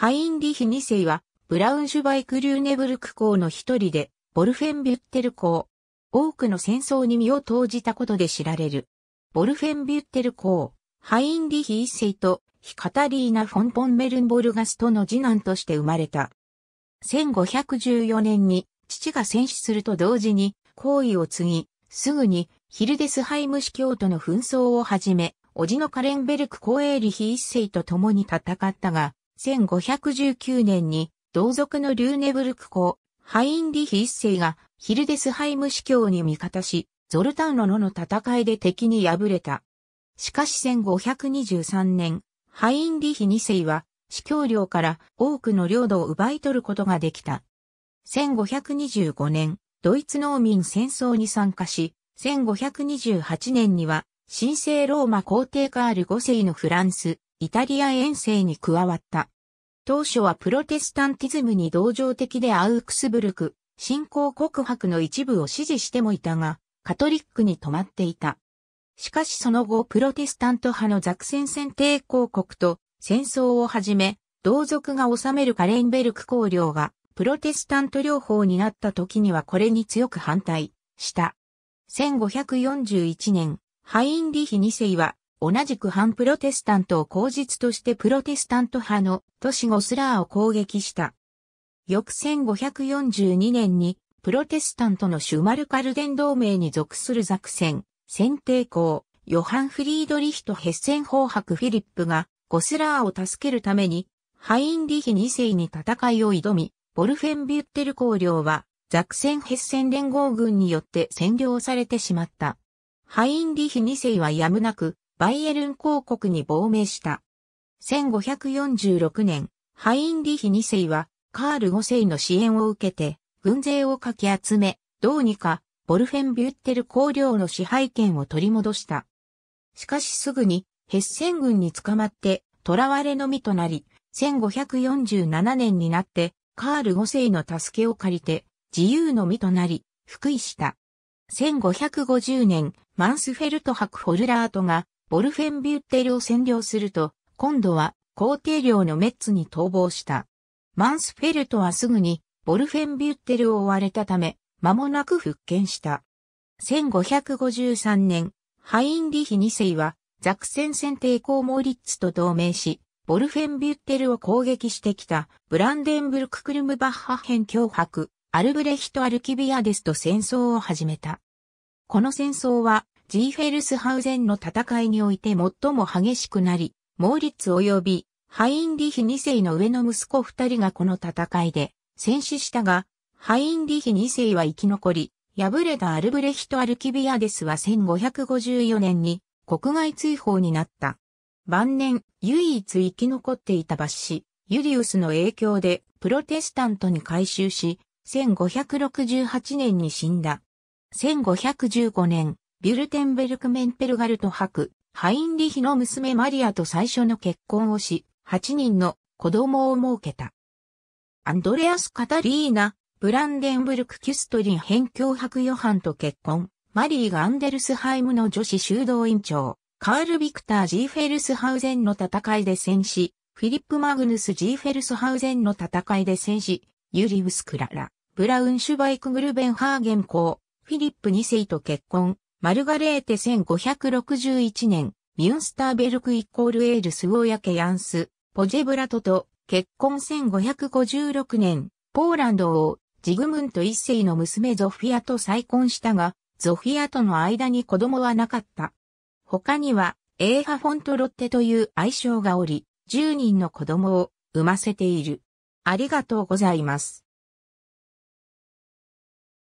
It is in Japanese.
ハインリヒ2世は、ブラウンシュバイク・リューネブルク校の一人で、ボルフェンビュッテル校。多くの戦争に身を投じたことで知られる。ボルフェンビュッテル校、ハインリヒ一世と、ヒカタリーナ・フォン・ポンメルンボルガスとの次男として生まれた。1514年に、父が戦死すると同時に、皇位を継ぎ、すぐに、ヒルデスハイム司教との紛争をはじめ、叔父のカレンベルク・コエーリヒ一世と共に戦ったが、1519年に同族のリューネブルク公、ハインリヒ一世がヒルデスハイム司教に味方し、ゾルタンロのの戦いで敵に敗れた。しかし1523年、ハインリヒ二世は司教領から多くの領土を奪い取ることができた。1525年、ドイツ農民戦争に参加し、1528年には、神聖ローマ皇帝カール5世のフランス、イタリア遠征に加わった。当初はプロテスタンティズムに同情的でアウクスブルク、信仰告白の一部を支持してもいたが、カトリックに止まっていた。しかしその後プロテスタント派のザクセン戦帝公国と戦争をはじめ、同族が治めるカレンベルク公領がプロテスタント領法になった時にはこれに強く反対した。1541年、ハインリヒ2世は同じく反プロテスタントを口実としてプロテスタント派の都市ゴスラーを攻撃した。翌1542年にプロテスタントのシュマルカルデン同盟に属するザクセン、選定校、ヨハン・フリードリヒとヘッセンハク・フィリップがゴスラーを助けるためにハインリヒ2世に戦いを挑み、ボルフェンビュッテル公領はザクセン・ヘッセン連合軍によって占領されてしまった。ハインリヒ2世はやむなくバイエルン公国に亡命した。1546年、ハインリヒ2世は、カール5世の支援を受けて、軍勢をかき集め、どうにか、ボルフェンビュッテル公領の支配権を取り戻した。しかしすぐに、ヘッセン軍に捕まって、囚われの身となり、1547年になって、カール5世の助けを借りて、自由の身となり、復位した。1550年、マンスフェルト博ホルラートが、ボルフェンビュッテルを占領すると、今度は皇帝領のメッツに逃亡した。マンスフェルトはすぐにボルフェンビュッテルを追われたため、間もなく復権した。1553年、ハインリヒ2世は、ザクセン選定公モーリッツと同盟し、ボルフェンビュッテルを攻撃してきた、ブランデンブルククルムバッハ編脅迫、アルブレヒト・アルキビアデスと戦争を始めた。この戦争は、ジーフェルスハウゼンの戦いにおいて最も激しくなり、モーリッツ及びハインリヒ2世の上の息子2人がこの戦いで戦死したが、ハインリヒ2世は生き残り、敗れたアルブレヒト・アルキビアデスは1554年に国外追放になった。晩年、唯一生き残っていたバッシ、ユリウスの影響でプロテスタントに改宗し、1568年に死んだ。1515年、ビュルテンベルクメンペルガルト博、ハインリヒの娘マリアと最初の結婚をし、8人の子供を設けた。アンドレアス・カタリーナ、ブランデンブルク・キュストリン辺境博ヨハンと結婚。マリーガンデルスハイムの女子修道院長、カール・ビクター・ジーフェルスハウゼンの戦いで戦死、フィリップ・マグヌス・ジーフェルスハウゼンの戦いで戦死、ユリウス・クララ、ブラウンシュバイク・グルベンハーゲン公、フィリップ2世と結婚、マルガレーテ1561年、ミュンスターベルクイコールエールスウォーヤケヤンス、ポジェブラトと結婚1556年、ポーランド王、ジグムント一世の娘ゾフィアと再婚したが、ゾフィアとの間に子供はなかった。他には、エーハ・フォント・ロッテという愛称がおり、10人の子供を産ませている。ありがとうございます。